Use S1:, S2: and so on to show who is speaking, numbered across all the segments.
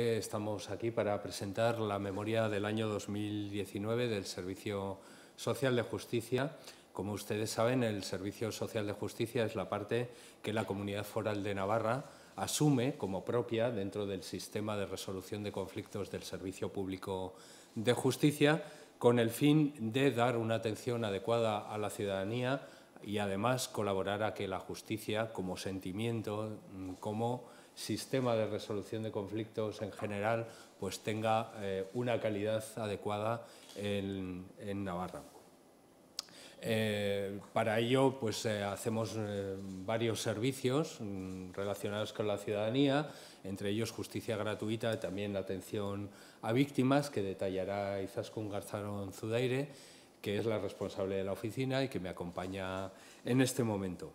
S1: Estamos aquí para presentar la memoria del año 2019 del Servicio Social de Justicia. Como ustedes saben, el Servicio Social de Justicia es la parte que la Comunidad Foral de Navarra asume como propia dentro del sistema de resolución de conflictos del Servicio Público de Justicia, con el fin de dar una atención adecuada a la ciudadanía y además colaborar a que la justicia como sentimiento, mm, como sistema de resolución de conflictos en general pues tenga eh, una calidad adecuada en, Navarra. Eh, para ello, pues eh, hacemos varios servicios mm, relacionados con la ciudadanía, entre ellos justicia gratuita y también la atención a víctimas, que detallará Izaskun Garzón Zudaire, que es la responsable de la oficina y que me acompaña en este momento.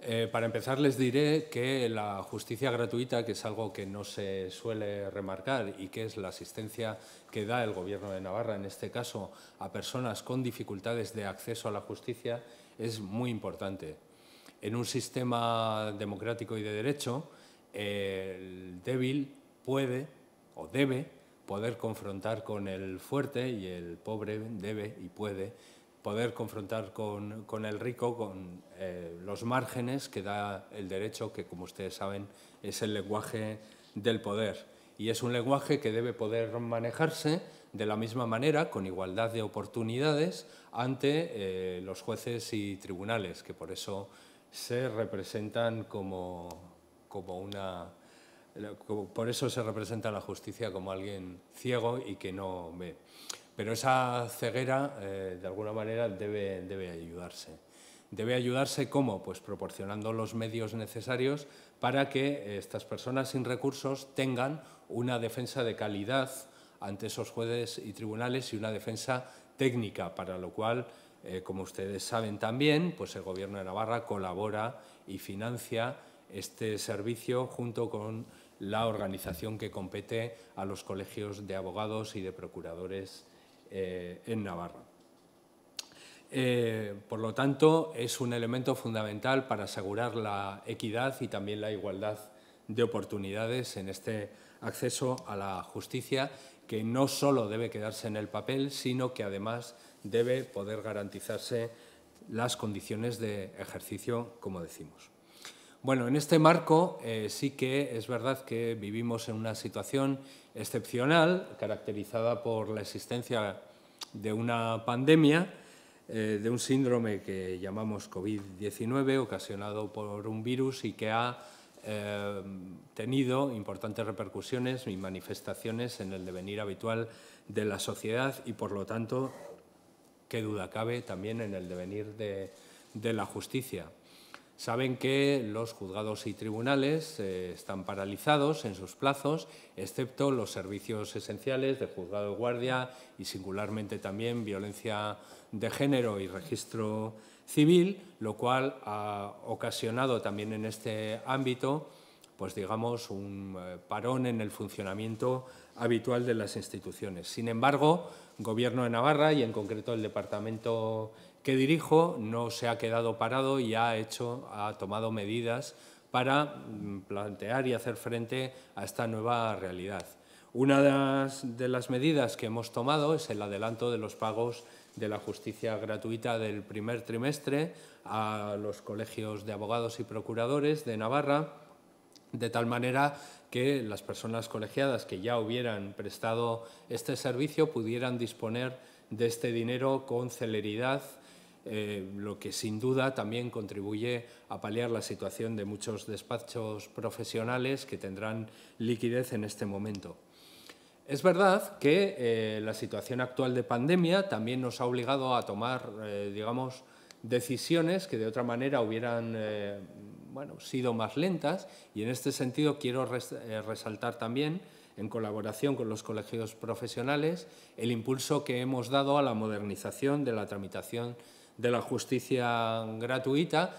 S1: Eh, para empezar, les diré que la justicia gratuita, que es algo que no se suele remarcar y que es la asistencia que da el Gobierno de Navarra, en este caso, a personas con dificultades de acceso a la justicia, es muy importante. En un sistema democrático y de derecho, el débil puede o debe poder confrontar con el fuerte y el pobre debe y puede poder confrontar con, con el rico, con eh, los márgenes que da el derecho, que como ustedes saben es el lenguaje del poder. Y es un lenguaje que debe poder manejarse de la misma manera, con igualdad de oportunidades, ante eh, los jueces y tribunales, que por eso se representan como, como una... por eso se representa la justicia como alguien ciego y que no ve. Pero esa ceguera, eh, de alguna manera, debe, debe ayudarse. Debe ayudarse cómo? Pues proporcionando los medios necesarios para que estas personas sin recursos tengan una defensa de calidad ante esos jueces y tribunales y una defensa técnica, para lo cual, eh, como ustedes saben también, pues el Gobierno de Navarra colabora y financia este servicio junto con la organización que compete a los colegios de abogados y de procuradores eh, en Navarra. Eh, por lo tanto, es un elemento fundamental para asegurar la equidad y también la igualdad de oportunidades en este acceso a la justicia, que no solo debe quedarse en el papel, sino que además debe poder garantizarse las condiciones de ejercicio, como decimos. Bueno, en este marco eh, sí que es verdad que vivimos en una situación excepcional, caracterizada por la existencia de una pandemia, eh, de un síndrome que llamamos COVID-19, ocasionado por un virus y que ha eh, tenido importantes repercusiones y manifestaciones en el devenir habitual de la sociedad y, por lo tanto, qué duda cabe, también en el devenir de la justicia. Saben que los juzgados y tribunales eh, están paralizados en sus plazos, excepto los servicios esenciales de juzgado de guardia y singularmente también violencia de género y registro civil, lo cual ha ocasionado también en este ámbito pues digamos, un eh, parón en el funcionamiento habitual de las instituciones. Sin embargo, Gobierno de Navarra y en concreto el Departamento que dirijo no se ha quedado parado y ha hecho, ha tomado medidas para mm, plantear y hacer frente a esta nueva realidad. Una de las, medidas que hemos tomado es el adelanto de los pagos de la justicia gratuita del primer trimestre a los colegios de abogados y procuradores de Navarra, de tal manera que las personas colegiadas que ya hubieran prestado este servicio pudieran disponer de este dinero con celeridad eh, lo que sin duda también contribuye a paliar la situación de muchos despachos profesionales que tendrán liquidez en este momento. Es verdad que eh, la situación actual de pandemia también nos ha obligado a tomar, eh, digamos, decisiones que de otra manera hubieran bueno, sido más lentas y en este sentido quiero resaltar también, en colaboración con los colegios profesionales, el impulso que hemos dado a la modernización de la tramitación de la justicia gratuita,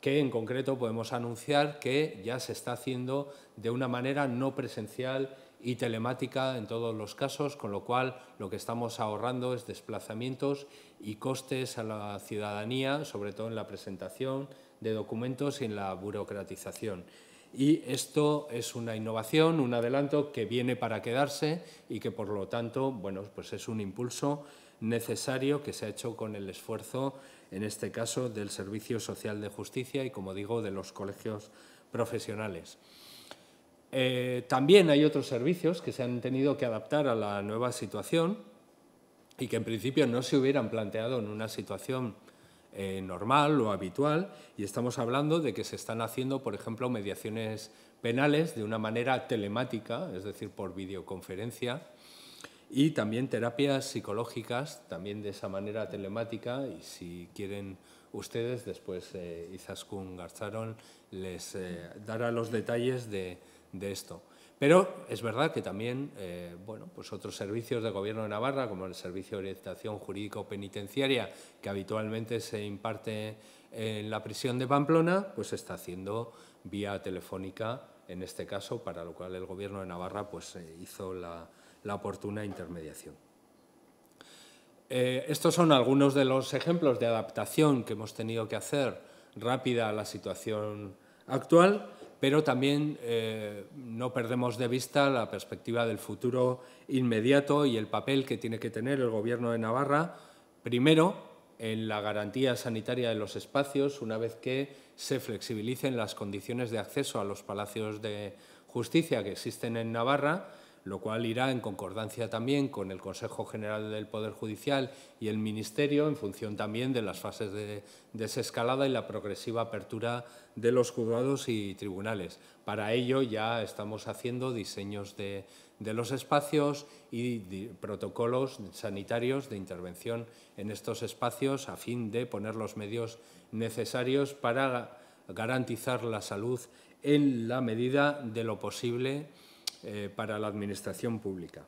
S1: que en concreto podemos anunciar que ya se está haciendo de una manera no presencial y telemática en todos los casos, con lo cual lo que estamos ahorrando es desplazamientos y costes a la ciudadanía, sobre todo en la presentación de documentos y en la burocratización. Y esto es una innovación, un adelanto que viene para quedarse y que por lo tanto, bueno, pues es un impulso necesario que se ha hecho con el esfuerzo, en este caso, del Servicio Social de Justicia y, como digo, de los colegios profesionales. Eh, también hay otros servicios que se han tenido que adaptar a la nueva situación y que en principio no se hubieran planteado en una situación eh, normal o habitual y estamos hablando de que se están haciendo, por ejemplo, mediaciones penales de una manera telemática, es decir, por videoconferencia, y también terapias psicológicas, también de esa manera telemática. Y si quieren ustedes, después eh, Izaskun Garzaron les eh, dará los detalles de, esto. Pero es verdad que también eh, bueno, pues otros servicios del Gobierno de Navarra, como el Servicio de Orientación Jurídico-Penitenciaria, que habitualmente se imparte en la prisión de Pamplona, pues está haciendo vía telefónica, en este caso, para lo cual el Gobierno de Navarra pues, hizo la, la oportuna intermediación. Eh, estos son algunos de los ejemplos de adaptación que hemos tenido que hacer rápida a la situación actual, pero también eh, no perdemos de vista la perspectiva del futuro inmediato y el papel que tiene que tener el Gobierno de Navarra, primero, en la garantía sanitaria de los espacios, una vez que se flexibilicen las condiciones de acceso a los palacios de justicia que existen en Navarra, lo cual irá en concordancia también con el Consejo General del Poder Judicial y el Ministerio, en función también de las fases de desescalada y la progresiva apertura de los juzgados y tribunales. Para ello ya estamos haciendo diseños de, los espacios y protocolos sanitarios de intervención en estos espacios a fin de poner los medios necesarios para garantizar la salud en la medida de lo posible eh, para la administración pública.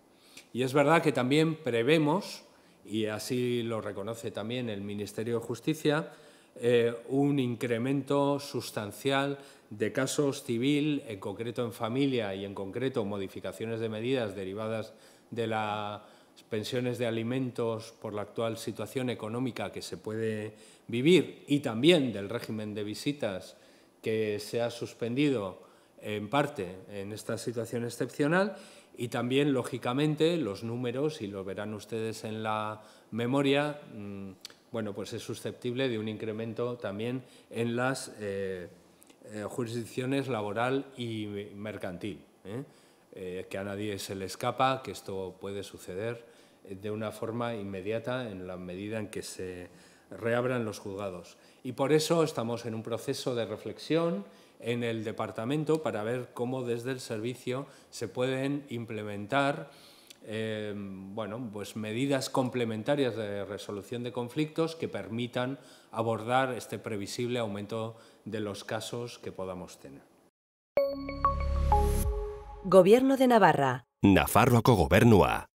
S1: Y es verdad que también prevemos, y así lo reconoce también el Ministerio de Justicia, eh, un incremento sustancial de casos civil, en concreto en familia y en concreto modificaciones de medidas derivadas de las pensiones de alimentos por la actual situación económica que se puede vivir y también del régimen de visitas que se ha suspendido en parte en esta situación excepcional y también, lógicamente, los números, y lo verán ustedes en la memoria, mm, bueno, pues es susceptible de un incremento también en las eh, eh, jurisdicciones laboral y mercantil, ¿eh? que a nadie se le escapa, que esto puede suceder de una forma inmediata en la medida en que se reabran los juzgados. Y por eso estamos en un proceso de reflexión en el departamento para ver cómo desde el servicio se pueden implementar eh, pues medidas complementarias de resolución de conflictos que permitan abordar este previsible aumento de los casos que podamos tener. Gobierno de Navarra. Nafarroako gobernua.